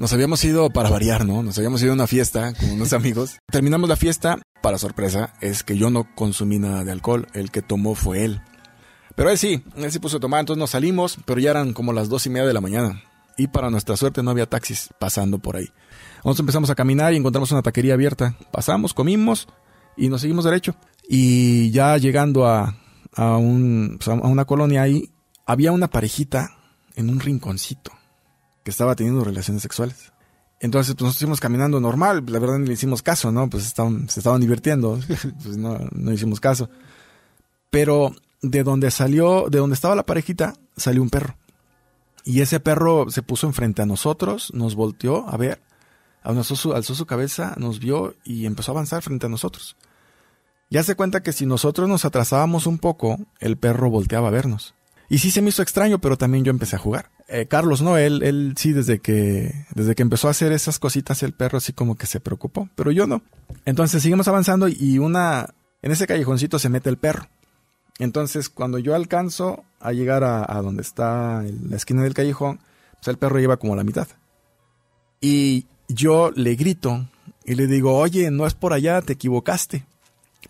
Nos habíamos ido para variar, ¿no? Nos habíamos ido a una fiesta con unos amigos. Terminamos la fiesta, para sorpresa, es que yo no consumí nada de alcohol, el que tomó fue él. Pero él sí, él sí puso a tomar, entonces nos salimos, pero ya eran como las dos y media de la mañana. Y para nuestra suerte no había taxis pasando por ahí. Entonces empezamos a caminar y encontramos una taquería abierta. Pasamos, comimos y nos seguimos derecho. Y ya llegando a, un, pues, a una colonia ahí, había una parejita en un rinconcito que estaba teniendo relaciones sexuales. Entonces, pues, nosotros nos caminando normal, pues, la verdad no le hicimos caso, ¿no? Pues estaban, se estaban divirtiendo, pues no, no hicimos caso. Pero de donde salió, de donde estaba la parejita, salió un perro. Y ese perro se puso enfrente a nosotros, nos volteó a ver, alzó su, alzó su cabeza, nos vio y empezó a avanzar frente a nosotros. Ya se cuenta que si nosotros nos atrasábamos un poco, el perro volteaba a vernos. Y sí se me hizo extraño, pero también yo empecé a jugar. Eh, Carlos, no, él, él sí, desde que, desde que empezó a hacer esas cositas, el perro así como que se preocupó, pero yo no. Entonces seguimos avanzando y una, en ese callejoncito se mete el perro. Entonces cuando yo alcanzo a llegar a, donde está la esquina del callejón, pues el perro lleva como la mitad. Y yo le grito y le digo, oye, no es por allá, te equivocaste.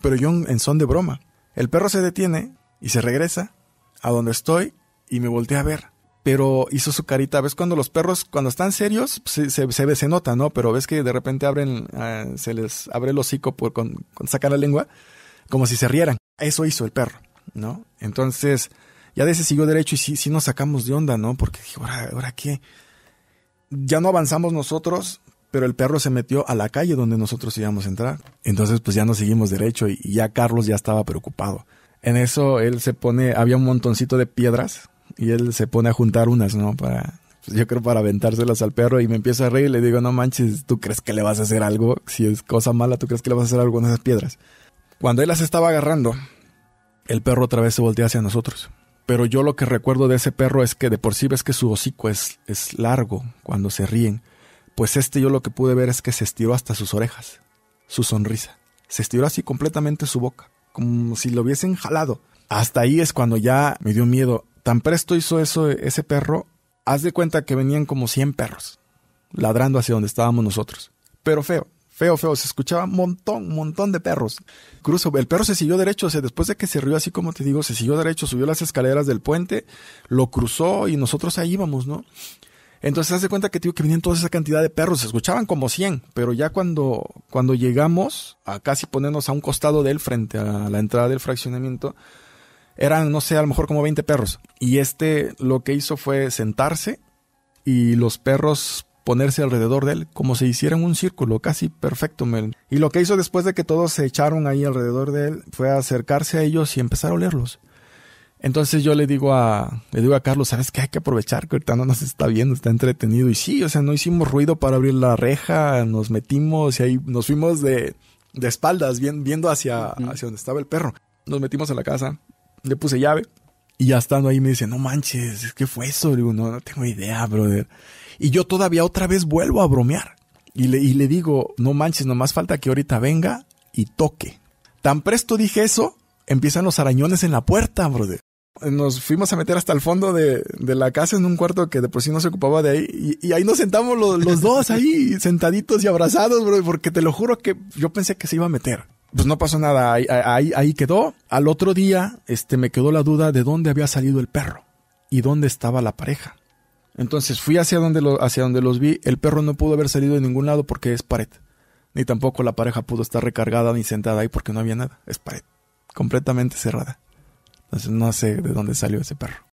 Pero yo en son de broma. El perro se detiene y se regresa a donde estoy y me voltea a ver pero hizo su carita. ¿Ves cuando los perros, cuando están serios, pues, se, se, se, nota, ¿no? Pero ves que de repente abren, ah, se les abre el hocico por, con, sacar la lengua, como si se rieran. Eso hizo el perro, ¿no? Entonces, ya de ese siguió derecho y sí, sí nos sacamos de onda, ¿no? Porque dije, ¿ahora, ¿ahora qué? Ya no avanzamos nosotros, pero el perro se metió a la calle donde nosotros íbamos a entrar. Entonces, pues ya no seguimos derecho y ya Carlos ya estaba preocupado. En eso él se pone, había un montoncito de piedras y él se pone a juntar unas, ¿no? Para, pues, yo creo para aventárselas al perro y me empiezo a reír le digo, no manches, ¿tú crees que le vas a hacer algo? Si es cosa mala, ¿tú crees que le vas a hacer algo con esas piedras? Cuando él las estaba agarrando, el perro otra vez se voltea hacia nosotros. Pero yo lo que recuerdo de ese perro es que de por sí ves que su hocico es, es largo cuando se ríen. Pues este yo lo que pude ver es que se estiró hasta sus orejas, su sonrisa. Se estiró así completamente su boca, como si lo hubiesen jalado. Hasta ahí es cuando ya me dio miedo tan presto hizo eso ese perro, haz de cuenta que venían como 100 perros ladrando hacia donde estábamos nosotros. Pero feo, feo, feo. Se escuchaba un montón, un montón de perros. Cruzó, el perro se siguió derecho, o sea, después de que se rió así como te digo, se siguió derecho, subió las escaleras del puente, lo cruzó y nosotros ahí íbamos, ¿no? Entonces, haz de cuenta que, tío, que venían toda esa cantidad de perros, se escuchaban como 100, pero ya cuando, cuando llegamos a casi ponernos a un costado de él frente a la entrada del fraccionamiento, eran, no sé, a lo mejor como 20 perros. Y este lo que hizo fue sentarse y los perros ponerse alrededor de él, como si hicieran un círculo casi perfecto. Y lo que hizo después de que todos se echaron ahí alrededor de él fue acercarse a ellos y empezar a olerlos. Entonces yo le digo a, le digo a Carlos, ¿sabes qué? Hay que aprovechar que ahorita no nos está viendo, está entretenido. Y sí, o sea, no hicimos ruido para abrir la reja, nos metimos y ahí nos fuimos de, espaldas, viendo hacia, hacia donde estaba el perro. Nos metimos en la casa, le puse llave. Y ya estando ahí me dice, no manches, ¿qué fue eso? digo, no, no tengo idea, brother. Y yo todavía otra vez vuelvo a bromear. Y le, le digo, no manches, nomás falta que ahorita venga y toque. Tan presto dije eso, empiezan los arañones en la puerta, brother. Nos fuimos a meter hasta el fondo de, la casa en un cuarto que de por sí no se ocupaba de ahí. Y, ahí nos sentamos los, los dos ahí, sentaditos y abrazados, brother, porque te lo juro que yo pensé que se iba a meter pues no pasó nada, ahí, ahí, quedó. Al otro día, este, me quedó la duda de dónde había salido el perro y dónde estaba la pareja. Entonces fui hacia donde, lo, hacia donde los vi, el perro no pudo haber salido de ningún lado porque es pared. Ni tampoco la pareja pudo estar recargada ni sentada ahí porque no había nada, es pared, completamente cerrada. Entonces no sé de dónde salió ese perro.